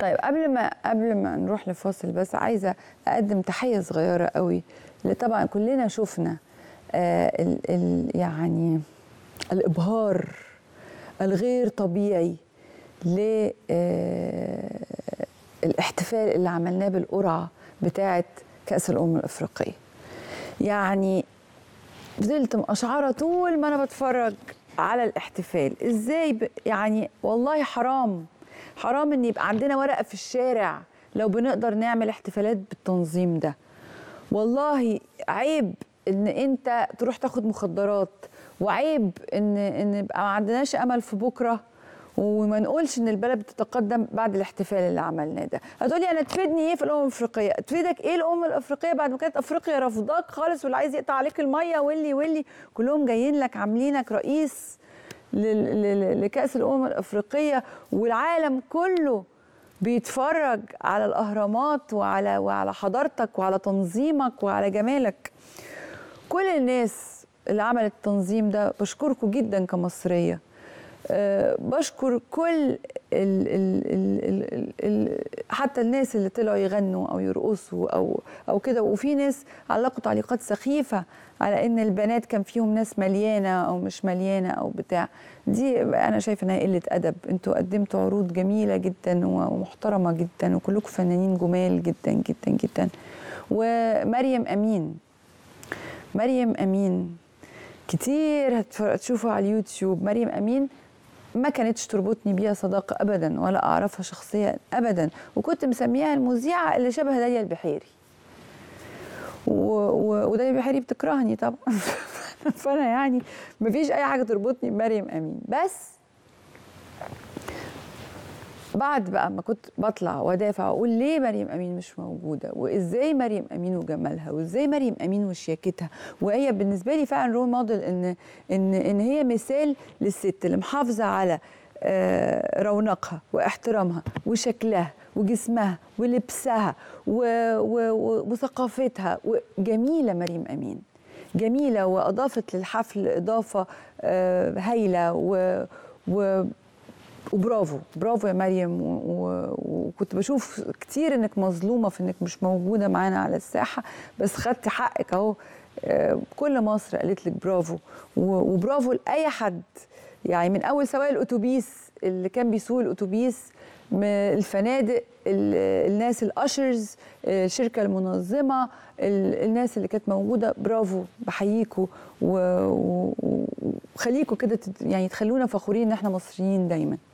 طيب قبل ما قبل ما نروح لفاصل بس عايزه اقدم تحيه صغيره قوي لطبعا طبعا كلنا شفنا آه ال ال يعني الابهار الغير طبيعي ل آه الاحتفال اللي عملناه بالقرعه بتاعه كاس الامم الافريقيه يعني فضلت مقشعره طول ما انا بتفرج على الاحتفال ازاي يعني والله حرام حرام ان يبقى عندنا ورقه في الشارع لو بنقدر نعمل احتفالات بالتنظيم ده والله عيب ان انت تروح تاخد مخدرات وعيب ان ان يبقى ما عندناش امل في بكره وما نقولش ان البلد بتتقدم بعد الاحتفال اللي عملناه ده هتقولي انا تفيدني ايه في الامم الافريقيه تفيدك ايه الامم الافريقيه بعد ما كانت افريقيا رافضاك خالص واللي عايز يقطع عليك الميه واللي واللي كلهم جايين لك عاملينك رئيس لكأس الأمم الأفريقية والعالم كله بيتفرج على الأهرامات وعلى وعلى حضارتك وعلى تنظيمك وعلى جمالك كل الناس اللي عملت التنظيم ده بشكركم جدا كمصرية أه، بشكر كل ال ال ال ال ال حتى الناس اللي طلعوا يغنوا او يرقصوا او او كده وفي ناس علقوا تعليقات سخيفه على ان البنات كان فيهم ناس مليانه او مش مليانه او بتاع دي انا شايفه انها قله ادب انتوا قدمتوا عروض جميله جدا ومحترمه جدا وكلكم فنانين جمال جدا جدا جدا ومريم امين مريم امين كتير هتشوفوا على اليوتيوب مريم امين ما كانتش تربطني بيها صداقة أبدا ولا أعرفها شخصيا أبدا وكنت مسميها المذيعة اللي شبه داليا البحيري وداليا البحيري بتكرهني طبعا فأنا يعني مفيش أي حاجة تربطني بمريم أمين بس بعد بقى ما كنت بطلع وادافع واقول ليه مريم امين مش موجوده وازاي مريم امين وجمالها وازاي مريم امين وشياكتها وهي بالنسبه لي فعلا رول موديل ان ان ان هي مثال للست اللي محافظه على آه، رونقها واحترامها وشكلها وجسمها ولبسها وثقافتها وجميله مريم امين جميله واضافت للحفل اضافه آه، هايله و, و وبرافو برافو يا مريم وكنت بشوف كتير انك مظلومه في انك مش موجوده معانا على الساحه بس خدت حقك اهو كل مصر قالت لك برافو وبرافو لاي حد يعني من اول سواق الاتوبيس اللي كان بيسوق الاتوبيس من الفنادق الناس الاشرز الشركه المنظمه الناس اللي كانت موجوده برافو بحييكوا وخليكوا كده يعني تخلونا فخورين ان احنا مصريين دايما